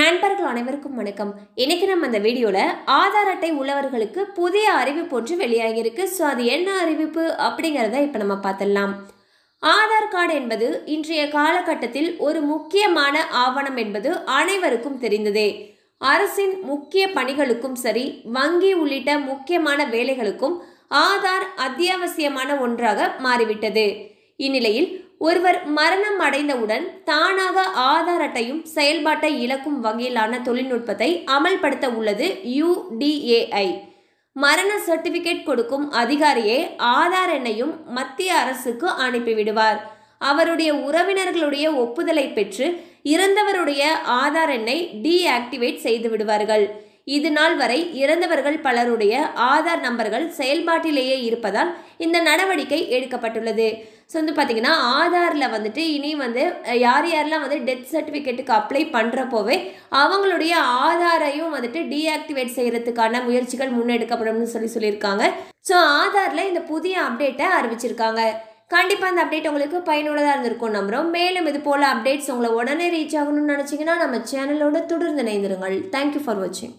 நண்பர்கள் அனைவருக்கும் வணக்கம் இன்னைக்கு நம்ம அந்த வீடியோவில் ஆதார் அட்டை உள்ளவர்களுக்கு புதிய அறிவிப்பு ஒன்று வெளியாகியிருக்கு ஸோ அது என்ன அறிவிப்பு அப்படிங்கிறத இப்போ நம்ம பார்த்துடலாம் ஆதார் கார்டு என்பது இன்றைய காலகட்டத்தில் ஒரு முக்கியமான ஆவணம் என்பது அனைவருக்கும் தெரிந்ததே அரசின் முக்கிய பணிகளுக்கும் சரி வங்கி உள்ளிட்ட முக்கியமான வேலைகளுக்கும் ஆதார் அத்தியாவசியமான ஒன்றாக மாறிவிட்டது இந்நிலையில் ஒருவர் மரணம் அடைந்தவுடன் தானாக ஆதார் அட்டையும் செயல்பாட்டை இழக்கும் வகையிலான தொழில்நுட்பத்தை அமல்படுத்த உள்ளது யுடிஏஐ மரண சர்டிபிகேட் கொடுக்கும் அதிகாரியே ஆதார் எண்ணையும் மத்திய அரசுக்கு அனுப்பிவிடுவார் அவருடைய உறவினர்களுடைய ஒப்புதலை பெற்று இறந்தவருடைய ஆதார் எண்ணை டீஆக்டிவேட் செய்து விடுவார்கள் இது நாள் வரை இறந்தவர்கள் பலருடைய ஆதார் நம்பர்கள் செயல்பாட்டிலேயே இருப்பதால் இந்த நடவடிக்கை எடுக்கப்பட்டுள்ளது ஸோ வந்து பார்த்திங்கன்னா ஆதாரில் வந்துட்டு இனி வந்து யார் யாரெல்லாம் வந்து டெத் சர்டிஃபிகேட்டுக்கு அப்ளை பண்ணுறப்போவே அவங்களுடைய ஆதாரையும் வந்துட்டு டீஆக்டிவேட் செய்கிறதுக்கான முயற்சிகள் முன்னெடுக்கப்படும்னு சொல்லி சொல்லியிருக்காங்க ஸோ ஆதாரில் இந்த புதிய அப்டேட்டை அறிவிச்சிருக்காங்க கண்டிப்பாக அந்த அப்டேட் உங்களுக்கு பயனுள்ளதாக இருந்திருக்கும் நம்புகிறோம் மேலும் இது போல் அப்டேட்ஸ் உங்களை உடனே ரீச் ஆகணும்னு நினச்சிங்கன்னா நம்ம சேனலோட தொடர்ந்து இணைந்துருங்கள் தேங்க்யூ ஃபார் வாட்சிங்